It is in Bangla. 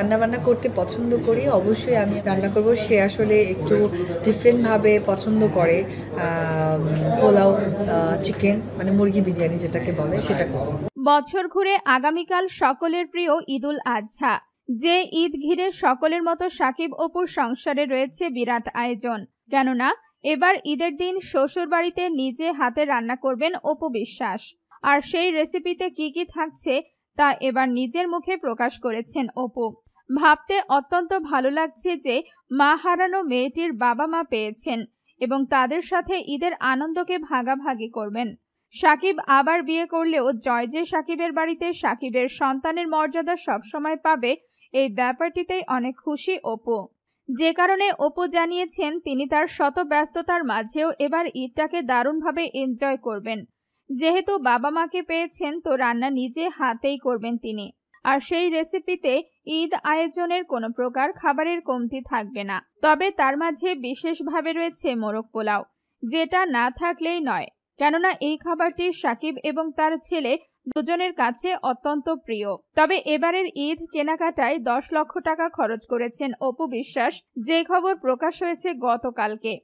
রান্নাবান্না করতে পছন্দ করি অবশ্যই আমি রান্না করব সে আসলে একটু ডিফারেন্টভাবে পছন্দ করে পোলাও চিকেন মানে মুরগি বিরিয়ানি যেটাকে বলে সেটা বছর ঘুরে আগামীকাল সকলের প্রিয় ঈদুল আজহা যে ঈদ ঘিরে সকলের মতো সাকিব অপুর সংসারে রয়েছে বিরাট আয়োজন কেননা এবার ঈদের দিন শ্বশুর বাড়িতে নিজে হাতে রান্না করবেন অপু বিশ্বাস আর সেই রেসিপিতে কি কি থাকছে তা এবার নিজের মুখে প্রকাশ করেছেন অপু ভাবতে অত্যন্ত ভালো লাগছে যে মা হারানো মেয়েটির বাবা মা পেয়েছেন এবং তাদের সাথে ঈদের আনন্দকে ভাগাভাগি করবেন সাকিব আবার বিয়ে করলেও জয় যে সাকিবের বাড়িতে সাকিবের সন্তানের মর্যাদা সবসময় পাবে এই ব্যাপারটিতেই অনেক খুশি অপু যে কারণে অপু জানিয়েছেন তিনি তার শত ব্যস্ততার মাঝেও এবার ঈদটাকে দারুণভাবে এনজয় করবেন যেহেতু বাবা মাকে পেয়েছেন তো রান্না নিজে হাতেই করবেন তিনি আর সেই রেসিপিতে ঈদ আয়োজনের কোনো প্রকার খাবারের কমতি থাকবে না তবে তার মাঝে বিশেষভাবে রয়েছে মোরগ পোলাও যেটা না থাকলেই নয় কেননা এই খাবারটি সাকিব এবং তার ছেলে দুজনের কাছে অত্যন্ত প্রিয় তবে এবারের ঈদ কেনাকাটায় দশ লক্ষ টাকা খরচ করেছেন অপু বিশ্বাস যে খবর প্রকাশ হয়েছে গতকালকে